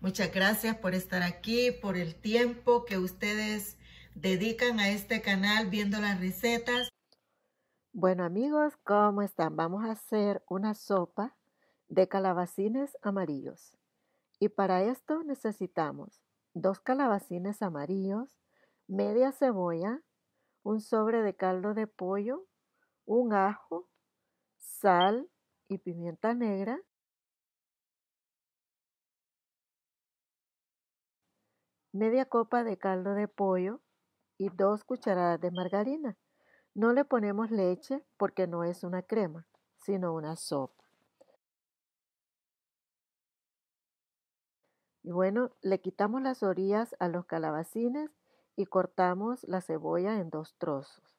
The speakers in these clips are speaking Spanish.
Muchas gracias por estar aquí, por el tiempo que ustedes dedican a este canal viendo las recetas. Bueno amigos, ¿cómo están? Vamos a hacer una sopa de calabacines amarillos. Y para esto necesitamos dos calabacines amarillos, media cebolla, un sobre de caldo de pollo, un ajo, sal y pimienta negra, media copa de caldo de pollo y dos cucharadas de margarina. No le ponemos leche porque no es una crema, sino una sopa. Y bueno, le quitamos las orillas a los calabacines y cortamos la cebolla en dos trozos.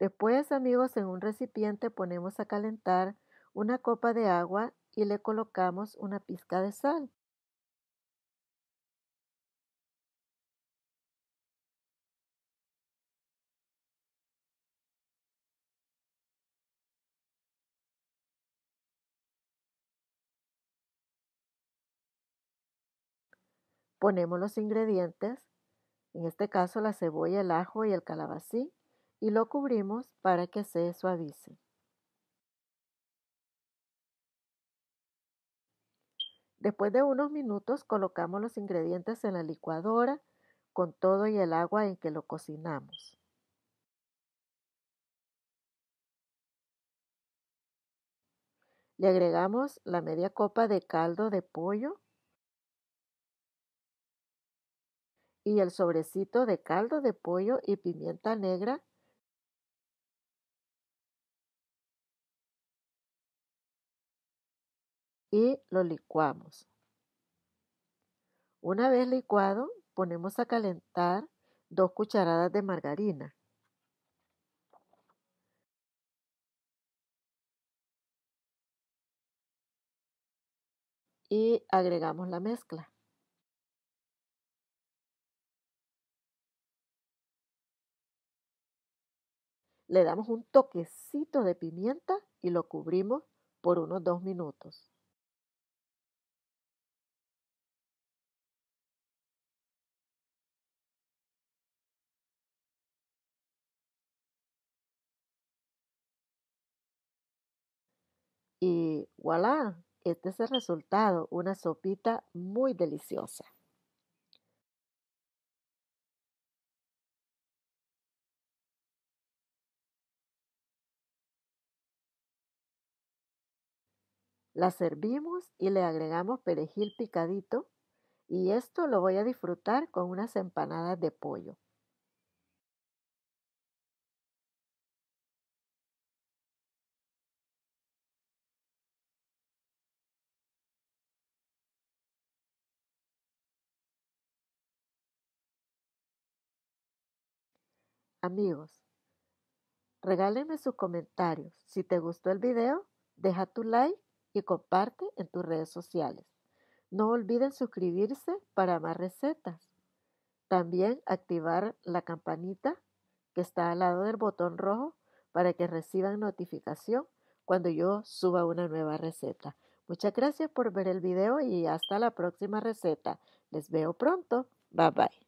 Después, amigos, en un recipiente ponemos a calentar una copa de agua y le colocamos una pizca de sal. Ponemos los ingredientes, en este caso la cebolla, el ajo y el calabacín y lo cubrimos para que se suavice. Después de unos minutos colocamos los ingredientes en la licuadora con todo y el agua en que lo cocinamos. Le agregamos la media copa de caldo de pollo y el sobrecito de caldo de pollo y pimienta negra y lo licuamos. Una vez licuado, ponemos a calentar dos cucharadas de margarina. Y agregamos la mezcla. Le damos un toquecito de pimienta y lo cubrimos por unos dos minutos. Y voilà, este es el resultado, una sopita muy deliciosa. La servimos y le agregamos perejil picadito y esto lo voy a disfrutar con unas empanadas de pollo. Amigos, regálenme sus comentarios. Si te gustó el video, deja tu like y comparte en tus redes sociales. No olviden suscribirse para más recetas. También activar la campanita que está al lado del botón rojo para que reciban notificación cuando yo suba una nueva receta. Muchas gracias por ver el video y hasta la próxima receta. Les veo pronto. Bye bye.